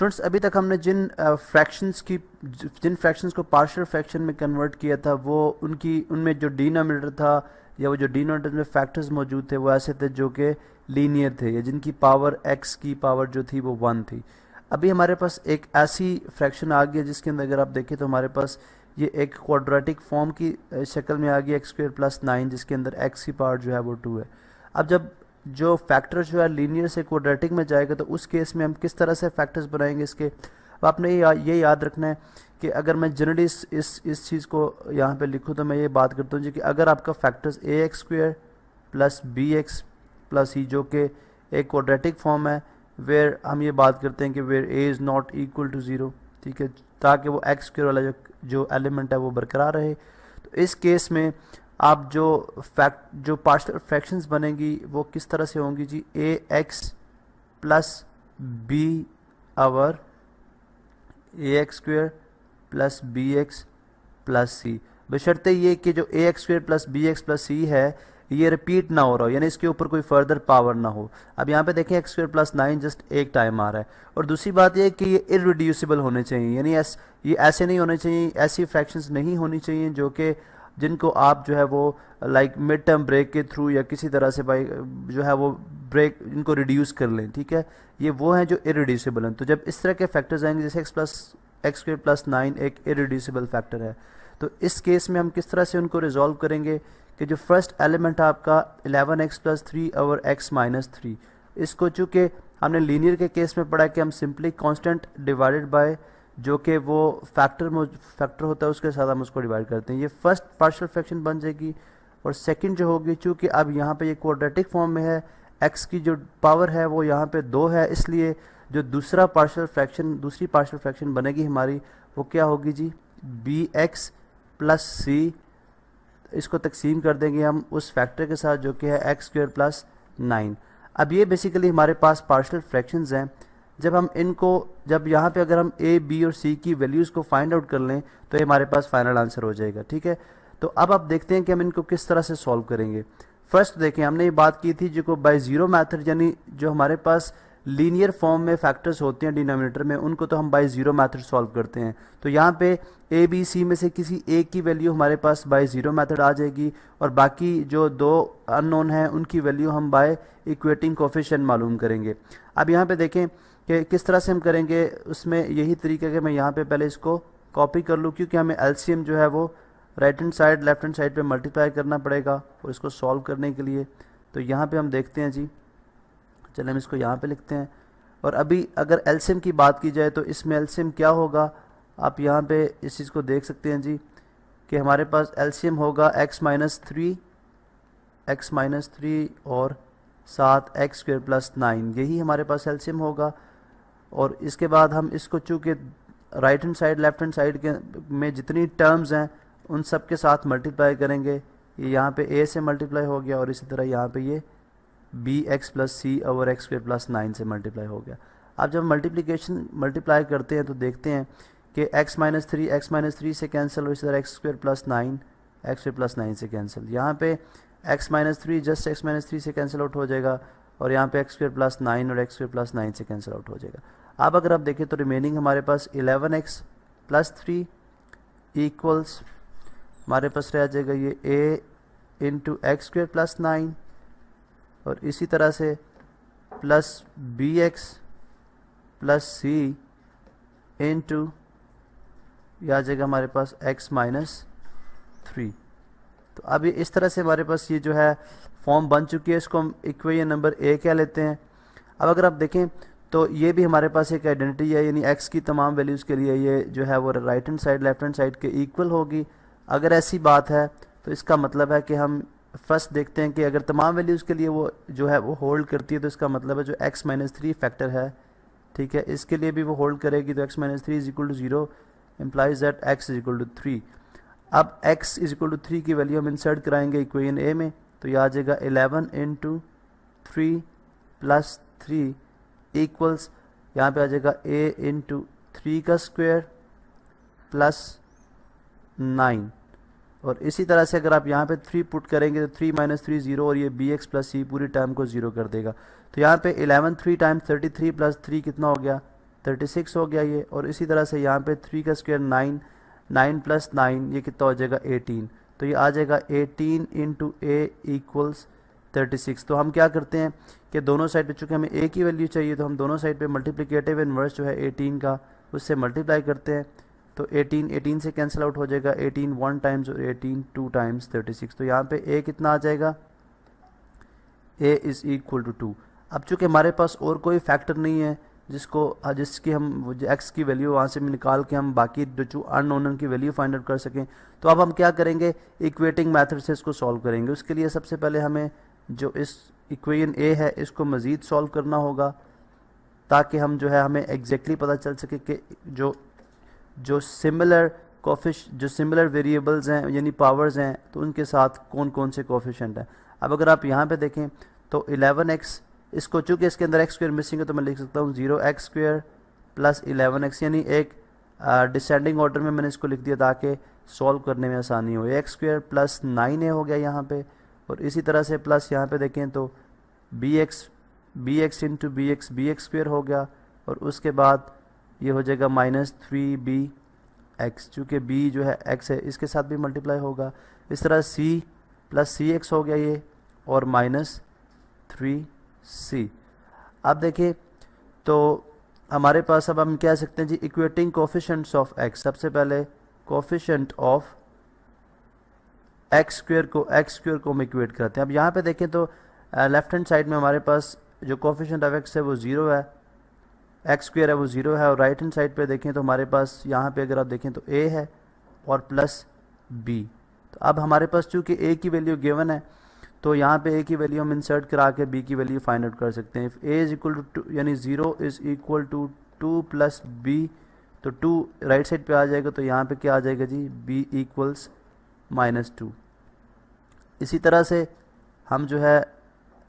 students अभी तक हमने जिन फ्रैक्शंस uh, की जिन फ्रैक्शंस को पार्शियल फ्रैक्शन में कन्वर्ट किया था वो उनकी उनमें जो डिनोमीटर था या वो जो डिनोमीटर में फैक्टर्स मौजूद थे वो ऐसे थे जो कि लीनियर थे या जिनकी पावर एक्स की पावर जो थी वो वन थी अभी हमारे पास एक ऐसी फ्रैक्शन आ गया जिसके अंदर अगर आप देखें तो हमारे पास ये एक क्वाड्रेटिक फॉर्म की शक्ल में आ गई एक्स स्क्र प्लस नाइन जिसके अंदर एक्स की पावर जो है वो टू है अब जब जो फैक्टर जो है लीनियर से क्वाड्रेटिक में जाएगा तो उस केस में हम किस तरह से फैक्टर्स बनाएंगे इसके अब आपने ये, या, ये याद रखना है कि अगर मैं जनरली इस इस इस चीज़ को यहाँ पे लिखूँ तो मैं ये बात करता हूँ जी कि अगर आपका factors a x square plus b x plus e जो कि एक क्वाड्रेटिक फॉर्म है वेयर हम ये बात करते हैं कि where a is not equal to zero ठीक है ताकि वो एक्स स्क्र वाला जो जो एलिमेंट है वो बरकरार रहे तो इस केस में आप जो फैक्ट जो पार्शल फ्रैक्शंस बनेंगी वो किस तरह से होंगी जी a x plus b over a x square plus b x plus c बशर्ते ये कि जो a x square plus b x plus c है ये रिपीट ना हो रहा हो यानी इसके ऊपर कोई फर्दर पावर ना हो अब यहाँ पे देखें x square plus nine just एक टाइम आ रहा है और दूसरी बात यह कि ये इरिड्यूसिबल होने चाहिए यानी ये ऐसे नहीं होने चाहिए ऐसी फ्रैक्शंस नहीं होनी चाहिए जो कि जिनको आप जो है वो लाइक मिड टर्म ब्रेक के थ्रू या किसी तरह से भाई जो है वो ब्रेक इनको रिड्यूस कर लें ठीक है ये वो हैं जो इरिड्यूसिबल हैं तो जब इस तरह के फैक्टर्स आएंगे जैसे x plus x square plus nine एक इरिड्यूसिबल फैक्टर है तो इस केस में हम किस तरह से उनको रिजॉल्व करेंगे कि जो फर्स्ट एलिमेंट आपका एलेवन एक्स प्लस थ्री और एक्स माइनस थ्री इसको चूँकि हमने लीनियर के केस में पढ़ा कि हम सिंपली कॉन्स्टेंट डिवाइडेड बाई जो कि वो फैक्टर फैक्टर होता है उसके साथ हम उसको डिवाइड करते हैं ये फर्स्ट पार्शल फ्रैक्शन बन जाएगी और सेकंड जो होगी चूँकि अब यहाँ पे ये क्वाड्रेटिक फॉर्म में है एक्स की जो पावर है वो यहाँ पे दो है इसलिए जो दूसरा पार्शल फ्रैक्शन दूसरी पार्शल फ्रैक्शन बनेगी हमारी वो क्या होगी जी बी एक्स प्लस सी इसको तकसीम कर देंगे हम उस फैक्टर के साथ जो कि है एक्स स्क्र प्लस नाइन अब ये बेसिकली हमारे पास पार्शल फ्रैक्शन हैं जब हम इनको जब यहाँ पे अगर हम ए बी और सी की वैल्यूज़ को फाइंड आउट कर लें तो ये हमारे पास फाइनल आंसर हो जाएगा ठीक है तो अब आप देखते हैं कि हम इनको किस तरह से सॉल्व करेंगे फर्स्ट देखें हमने ये बात की थी जो को बाई ज़ीरो मैथड यानी जो हमारे पास लीनियर फॉर्म में फैक्टर्स होते हैं डिनोमिनेटर में उनको तो हम बाय ज़ीरो मेथड सॉल्व करते हैं तो यहाँ पे ए बी सी में से किसी एक की वैल्यू हमारे पास बाय ज़ीरो मेथड आ जाएगी और बाकी जो दो अननोन हैं उनकी वैल्यू हम बाय इक्वेटिंग कोफिशन मालूम करेंगे अब यहाँ पे देखें कि किस तरह से हम करेंगे उसमें यही तरीका कि मैं यहाँ पर पहले इसको कॉपी कर लूँ क्योंकि हमें एल जो है वो right hand side left hand side पर मल्टीप्लाई करना पड़ेगा और इसको सॉल्व करने के लिए तो यहाँ पर हम देखते हैं जी चलें हम इसको यहाँ पे लिखते हैं और अभी अगर एल्सीम की बात की जाए तो इसमें एल्सियम क्या होगा आप यहाँ पे इस चीज़ को देख सकते हैं जी कि हमारे पास एल्सीम होगा x minus three x minus three और सात एक्स स्क्वेयर प्लस नाइन यही हमारे पास एल्सीम होगा और इसके बाद हम इसको चूँकि right hand side left hand side के में जितनी टर्म्स हैं उन सब के साथ मल्टीप्लाई करेंगे यहाँ पे ए से मल्टीप्लाई हो गया और इसी तरह यहाँ पे ये यह बी एक्स प्लस सी और एक्स स्क्र प्लस नाइन से मल्टीप्लाई हो गया आप जब मल्टीप्लीकेशन मल्टीप्लाई करते हैं तो देखते हैं कि x minus three x minus three से कैंसिल और इसी तरह x square plus nine x पे प्लस नाइन से कैंसिल यहाँ पे x minus three just x minus three से कैंसिल आउट हो जाएगा और यहाँ पे एक्स स्क्र प्लस नाइन और एक्स स्क्र प्लस नाइन से कैंसिल आउट हो जाएगा अब अगर आप देखें तो रिमेनिंग हमारे पास eleven x plus three equals हमारे पास रह जाएगा ये a into x square plus nine और इसी तरह से plus b x plus c into यह आ जाएगा हमारे पास x माइनस थ्री तो अब इस तरह से हमारे पास ये जो है फॉर्म बन चुकी है इसको हम इक्वेशन नंबर ए क्या लेते हैं अब अगर आप देखें तो ये भी हमारे पास एक आइडेंटिटी है यानी x की तमाम वैल्यूज़ के लिए ये जो है वो right hand side left hand side के इक्वल होगी अगर ऐसी बात है तो इसका मतलब है कि हम फर्स्ट देखते हैं कि अगर तमाम वैल्यूज़ के लिए वो जो है वो होल्ड करती है तो इसका मतलब है जो एक्स माइनस थ्री फैक्टर है ठीक है इसके लिए भी वो होल्ड करेगी तो x minus three is equal to zero implies that x is equal to three अब x is equal to three की वैल्यू हम इंसर्ट कराएंगे इक्वेशन ए में तो ये आ जाएगा eleven into three plus three equals यहाँ पर आ जाएगा ए इन टू थ्री का स्क्वेयर प्लस नाइन और इसी तरह से अगर आप यहाँ पे थ्री पुट करेंगे तो थ्री माइनस थ्री जीरो और ये बी एक्स प्लस सी पूरी टर्म को जीरो कर देगा तो यहाँ पे eleven three times thirty three plus three कितना हो गया थर्टी सिक्स हो गया ये और इसी तरह से यहाँ पे थ्री का square nine nine plus nine ये कितना हो जाएगा एटीन तो ये आ जाएगा eighteen into a equals thirty six तो हम क्या करते हैं कि दोनों साइड पर चूँकि हमें ए की वैल्यू चाहिए तो हम दोनों साइड पर मल्टीप्लीकेटिव इन्वर्स जो है एटीन का उससे मल्टीप्लाई करते हैं तो 18 18 से कैंसिल आउट हो जाएगा 18 वन टाइम्स और 18 टू टाइम्स 36 तो यहाँ पे ए कितना आ जाएगा a is equal to two अब चूँकि हमारे पास और कोई फैक्टर नहीं है जिसको हाँ, जिसकी हम एक्स की वैल्यू वहाँ से निकाल के हम बाकी जो अन ओनर की वैल्यू फाइंड आउट कर सकें तो अब हम क्या करेंगे इक्वेटिंग मैथड से इसको सॉल्व करेंगे उसके लिए सबसे पहले हमें जो इस इक्वेशन ए है इसको मज़ीद सॉल्व करना होगा ताकि हम जो है हमें एग्जैक्टली exactly पता चल सके कि जो जो सिमिलर कोफिश जो सिमिलर वेरिएबल्स हैं यानी पावर्स हैं तो उनके साथ कौन कौन से कोफिशेंट हैं अब अगर आप यहाँ पे देखें तो 11x इसको चूँकि इसके अंदर एक्स स्क्र मिसिंग है तो मैं लिख सकता हूँ zero x square plus eleven x यानी एक डिसेंडिंग uh, ऑर्डर में मैंने इसको लिख दिया ताकि सॉल्व करने में आसानी हो x square plus nine a हो गया यहाँ पर और इसी तरह से प्लस यहाँ पर देखें तो b x b x into b x b x square हो गया और उसके बाद ये हो जाएगा माइनस थ्री बी एक्स चूँकि बी जो है एक्स है इसके साथ भी मल्टीप्लाई होगा इस तरह सी प्लस सी एक्स हो गया ये और माइनस थ्री सी अब देखिए तो हमारे पास अब हम क्या सकते हैं जी इक्वेटिंग कोफिशेंट्स ऑफ एक्स सबसे पहले कोफिशेंट ऑफ एक्स स्क्वेयर को एक्स स्क्वेयर को हम इक्वेट करते हैं अब यहाँ पे देखें तो लेफ्ट हैंड साइड में हमारे पास जो कोफिशेंट ऑफ एक्स है वो ज़ीरो है एक्स स्क्र है वो ज़ीरो है और राइट हैंड साइड पे देखें तो हमारे पास यहाँ पे अगर आप देखें तो ए है और प्लस बी तो अब हमारे पास चूँकि ए की वैल्यू गिवन है तो यहाँ पे ए की वैल्यू हम इंसर्ट करा के बी की वैल्यू फाइंड आउट कर सकते हैं if a is equal to two यानी zero is equal to two plus b तो टू राइट साइड पे आ जाएगा तो यहाँ पे क्या आ जाएगा जी बी इक्वल्स माइनस टू इसी तरह से हम जो है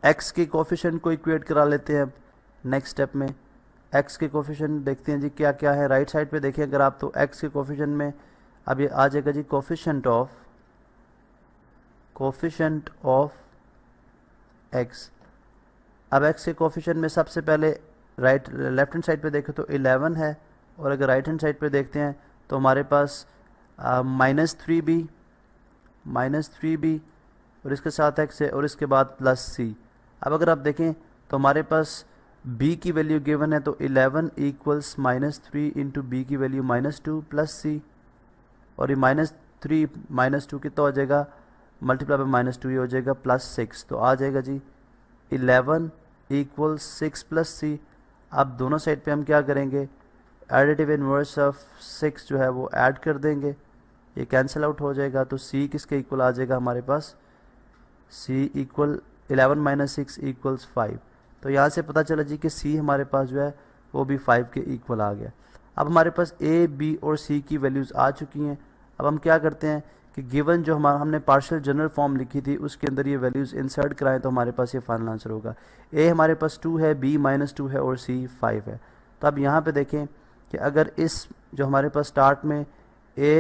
एक्स के कोफिशन को इक्वेट करा लेते हैं अब नेक्स्ट स्टेप में एक्स के कोफिशन देखते हैं जी क्या क्या है राइट साइड पे देखिए अगर आप तो एक्स के कोफिशन में अब ये आ जाएगा जी coefficient of coefficient of x अब एक्स के कोफिशन में सबसे पहले राइट लेफ्ट हैंड साइड पे देखें तो 11 है और अगर राइट हैंड साइड पे देखते हैं तो हमारे पास minus three b minus three b और इसके साथ एक्स है और इसके बाद प्लस सी अब अगर आप देखें तो हमारे पास बी की वैल्यू गिवन है तो 11 equals minus three into b की value minus two plus c और ये माइनस थ्री माइनस टू कितना हो जाएगा मल्टीप्लाई बाई माइनस टू ये हो जाएगा प्लस सिक्स तो आ जाएगा जी eleven equal six plus c अब दोनों साइड पे हम क्या करेंगे एडिटिव इनवर्स ऑफ सिक्स जो है वो ऐड कर देंगे ये कैंसिल आउट हो जाएगा तो सी किसके इक्वल आ जाएगा हमारे पास c equal eleven minus six equals five तो यहाँ से पता चला जी कि सी हमारे पास जो है वो भी फाइव के इक्वल आ गया अब हमारे पास ए बी और सी की वैल्यूज़ आ चुकी हैं अब हम क्या करते हैं कि गिवन जो हमारा हमने पार्शल जनरल फॉर्म लिखी थी उसके अंदर ये वैल्यूज़ इंसर्ट कराएं तो हमारे पास ये फाइनल आंसर होगा ए हमारे पास टू है बी माइनस टू है और सी फाइव है तो अब यहाँ पे देखें कि अगर इस जो हमारे पास स्टार्ट में ए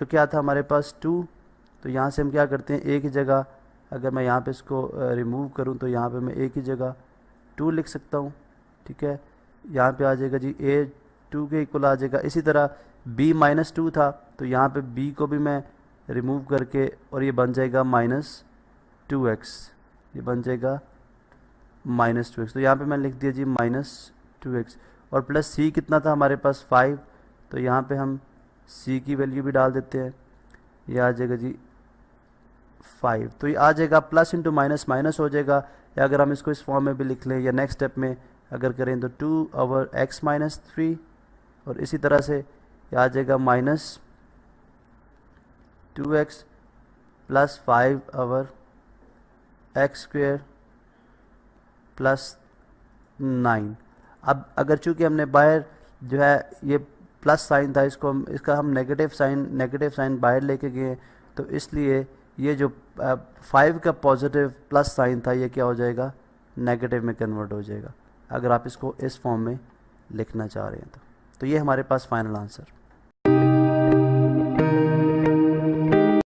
जो क्या था हमारे पास टू तो यहाँ से हम क्या करते हैं एक जगह अगर मैं यहाँ पे इसको रिमूव करूँ तो यहाँ पे मैं एक ही जगह टू लिख सकता हूँ ठीक है यहाँ पे आ जाएगा जी ए टू के इक्वल आ जाएगा इसी तरह बी माइनस टू था तो यहाँ पे बी को भी मैं रिमूव करके और ये बन जाएगा माइनस टू एक्स ये बन जाएगा माइनस टू एक्स तो यहाँ पे मैं लिख दिया जी माइनस टू एक्स और प्लस सी कितना था हमारे पास फाइव तो यहाँ पे हम सी की वैल्यू भी डाल देते हैं ये आ जाएगा जी फाइव तो ये आ जाएगा प्लस इंटू माइनस माइनस हो जाएगा या अगर हम इसको इस फॉर्म में भी लिख लें या नेक्स्ट स्टेप में अगर करें तो two over x minus three और इसी तरह से आ जाएगा minus two x plus five over x square plus nine अब अगर चूंकि हमने बाहर जो है ये प्लस साइन था इसको हम इसका हम नेगेटिव साइन नेगेटिव साइन बाहर लेके गए तो इसलिए ये जो फाइव का पॉजिटिव प्लस साइन था ये क्या हो जाएगा नेगेटिव में कन्वर्ट हो जाएगा अगर आप इसको इस फॉर्म में लिखना चाह रहे हैं तो, तो ये हमारे पास फाइनल आंसर